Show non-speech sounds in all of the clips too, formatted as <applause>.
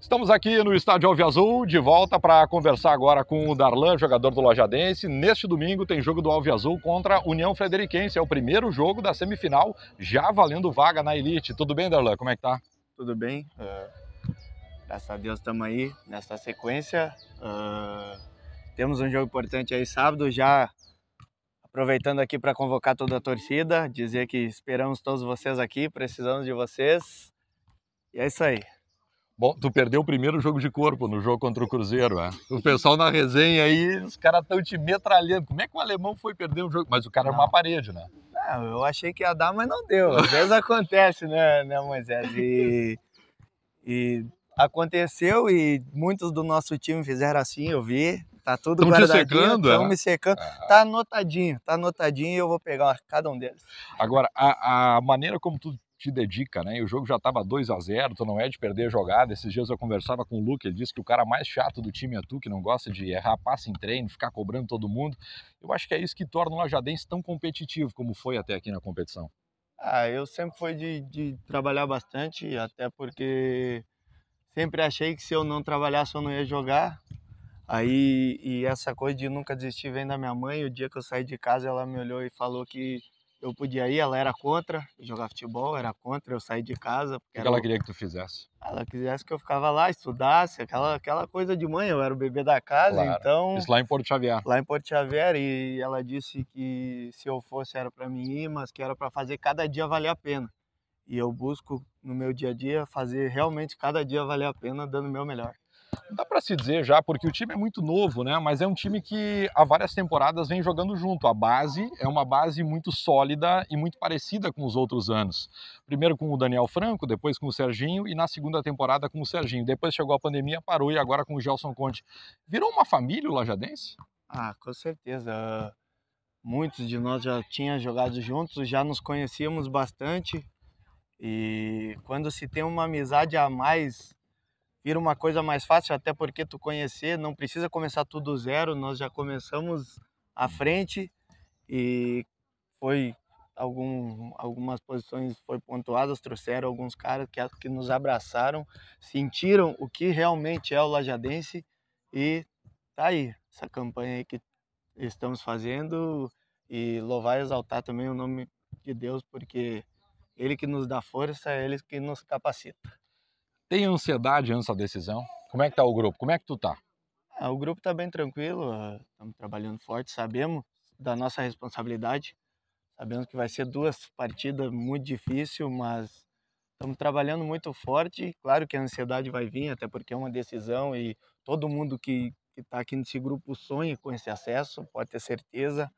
Estamos aqui no Estádio Alve Azul, de volta para conversar agora com o Darlan, jogador do Lojadense. Neste domingo tem jogo do Alve Azul contra União Frederiquense. É o primeiro jogo da semifinal, já valendo vaga na Elite. Tudo bem, Darlan? Como é que tá? Tudo bem. Uh, graças a Deus estamos aí nessa sequência. Uh, temos um jogo importante aí sábado, já aproveitando aqui para convocar toda a torcida, dizer que esperamos todos vocês aqui, precisamos de vocês. E é isso aí. Bom, tu perdeu o primeiro jogo de corpo no jogo contra o Cruzeiro, é? O pessoal na resenha aí, os caras estão te metralhando. Como é que o alemão foi perder um jogo? Mas o cara é uma parede, né? Não, eu achei que ia dar, mas não deu. Às vezes acontece, né, né Moisés? E, e aconteceu e muitos do nosso time fizeram assim, eu vi. Tá tudo Tão guardadinho, secando, tão é? me secando. Tá anotadinho, tá anotadinho e eu vou pegar cada um deles. Agora, a, a maneira como tu te dedica, né? E o jogo já estava 2 a 0 tu não é de perder a jogada. Esses dias eu conversava com o Luke, ele disse que o cara mais chato do time é tu, que não gosta de errar passe em treino, ficar cobrando todo mundo. Eu acho que é isso que torna o Lajadense tão competitivo como foi até aqui na competição. Ah, eu sempre fui de, de trabalhar bastante, até porque sempre achei que se eu não trabalhasse eu não ia jogar. Aí, e essa coisa de nunca desistir vem da minha mãe. O dia que eu saí de casa, ela me olhou e falou que eu podia ir, ela era contra jogar futebol, era contra eu sair de casa. O que ela, queria que tu fizesse? Ela quisesse que eu ficava lá, estudasse, aquela, aquela coisa de mãe, eu era o bebê da casa, claro. então... Isso lá em Porto Xavier. Lá em Porto Xavier, e ela disse que se eu fosse era para mim ir, mas que era para fazer cada dia valer a pena. E eu busco, no meu dia a dia, fazer realmente cada dia valer a pena, dando o meu melhor. Dá para se dizer já, porque o time é muito novo, né? Mas é um time que há várias temporadas vem jogando junto. A base é uma base muito sólida e muito parecida com os outros anos. Primeiro com o Daniel Franco, depois com o Serginho e na segunda temporada com o Serginho. Depois chegou a pandemia, parou e agora com o Gelson Conte. Virou uma família o Lajadense? Ah, com certeza. Muitos de nós já tinham jogado juntos, já nos conhecíamos bastante. E quando se tem uma amizade a mais vira uma coisa mais fácil, até porque tu conhecer, não precisa começar tudo do zero, nós já começamos à uhum. frente e foi algum, algumas posições foi pontuadas, trouxeram alguns caras que, que nos abraçaram, sentiram o que realmente é o lajadense e tá aí essa campanha aí que estamos fazendo e louvar e exaltar também o nome de Deus, porque ele que nos dá força, é ele que nos capacita. Tem ansiedade antes da decisão? Como é que tá o grupo? Como é que tu tá? É, o grupo tá bem tranquilo, estamos ah, trabalhando forte, sabemos da nossa responsabilidade, sabemos que vai ser duas partidas muito difíceis, mas estamos trabalhando muito forte. Claro que a ansiedade vai vir, até porque é uma decisão e todo mundo que está aqui nesse grupo sonha com esse acesso, pode ter certeza.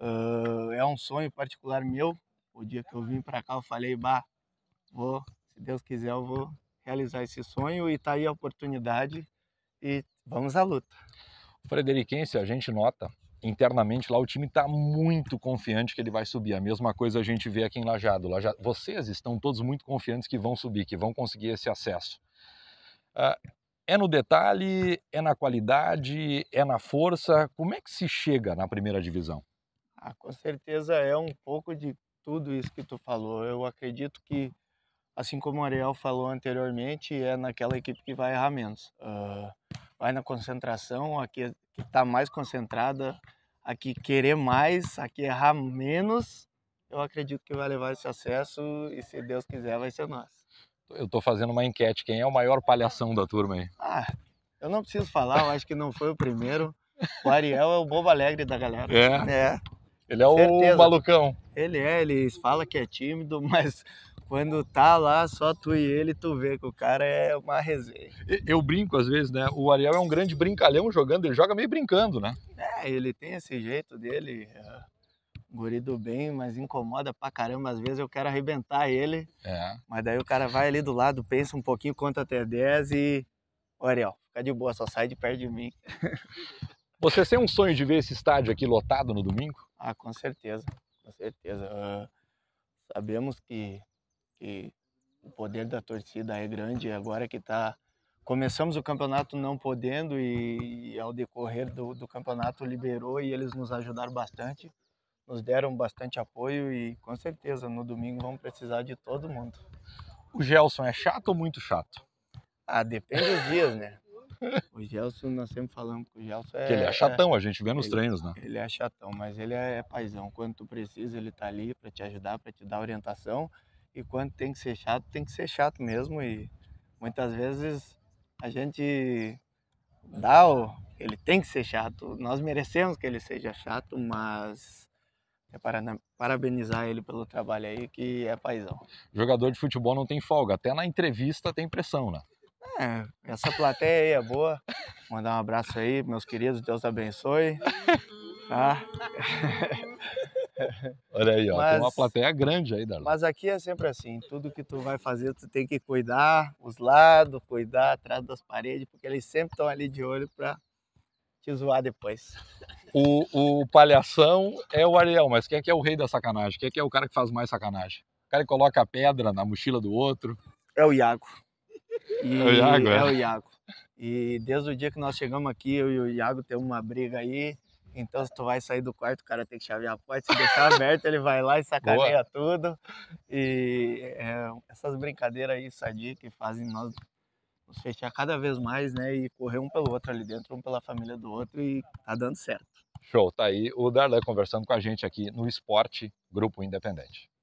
Uh, é um sonho particular meu. O dia que eu vim para cá, eu falei, bah, vou, se Deus quiser, eu vou realizar esse sonho e está aí a oportunidade e vamos à luta. Frederiquense, a gente nota internamente lá o time está muito confiante que ele vai subir. A mesma coisa a gente vê aqui em Lajado. Lajado. Vocês estão todos muito confiantes que vão subir, que vão conseguir esse acesso. Ah, é no detalhe, é na qualidade, é na força. Como é que se chega na primeira divisão? Ah, com certeza é um pouco de tudo isso que tu falou. Eu acredito que assim como o Ariel falou anteriormente, é naquela equipe que vai errar menos. Uh, vai na concentração, aqui que está mais concentrada, aqui querer mais, aqui errar menos. Eu acredito que vai levar esse acesso e se Deus quiser vai ser nós. Eu estou fazendo uma enquete, quem é o maior palhação da turma aí? Ah, eu não preciso falar, eu acho que não foi o primeiro. O Ariel é o bobo alegre da galera. É. é. Ele é Certeza. o malucão. Ele é, ele fala que é tímido, <laughs> mas quando tá lá só tu e ele, tu vê que o cara é uma resenha. Eu brinco às vezes, né? O Ariel é um grande brincalhão jogando, ele joga meio brincando, né? É, ele tem esse jeito dele. É... bem, mas incomoda pra caramba. Às vezes eu quero arrebentar ele. É. Mas daí o cara vai ali do lado, pensa um pouquinho, conta até 10 e. O Ariel, fica de boa, só sai de perto de mim. <laughs> Você tem um sonho de ver esse estádio aqui lotado no domingo? Ah, com certeza. Com certeza. Uh, sabemos que que o poder da torcida é grande. Agora que tá começamos o campeonato não podendo e, e ao decorrer do, do, campeonato liberou e eles nos ajudaram bastante, nos deram bastante apoio e com certeza no domingo vamos precisar de todo mundo. O Gelson é chato ou muito chato? Ah, depende dos dias, né? O Gelson, nós sempre falamos que o Gelson é. Que ele é chatão, a gente vê nos ele, treinos, né? Ele é chatão, mas ele é paizão. Quando tu precisa, ele tá ali para te ajudar, para te dar orientação. E quando tem que ser chato, tem que ser chato mesmo. E muitas vezes a gente dá o. Ele tem que ser chato. Nós merecemos que ele seja chato, mas é para parabenizar ele pelo trabalho aí, que é paizão. Jogador de futebol não tem folga, até na entrevista tem pressão, né? É, essa plateia aí é boa. Mandar um abraço aí, meus queridos, Deus abençoe. Tá? <laughs> Olha aí, ó, mas, tem uma plateia grande aí, Darlan. Mas aqui é sempre assim, tudo que tu vai fazer, tu tem que cuidar os lados, cuidar atrás das paredes, porque eles sempre estão ali de olho para te zoar depois. O, o palhação é o Ariel, mas quem é que é o rei da sacanagem? Quem é que é o cara que faz mais sacanagem? O cara que coloca a pedra na mochila do outro? É o Iago. E é o Iago, é. é o Iago. E desde o dia que nós chegamos aqui, eu e o Iago temos uma briga aí então, se tu vai sair do quarto, o cara tem que chavear a porta. Se deixar aberto, ele vai lá e sacaneia Boa. tudo. E é, essas brincadeiras aí, sadia, que fazem nós nos fechar cada vez mais, né? E correr um pelo outro ali dentro, um pela família do outro. E tá dando certo. Show, tá aí o Darlan conversando com a gente aqui no Esporte Grupo Independente.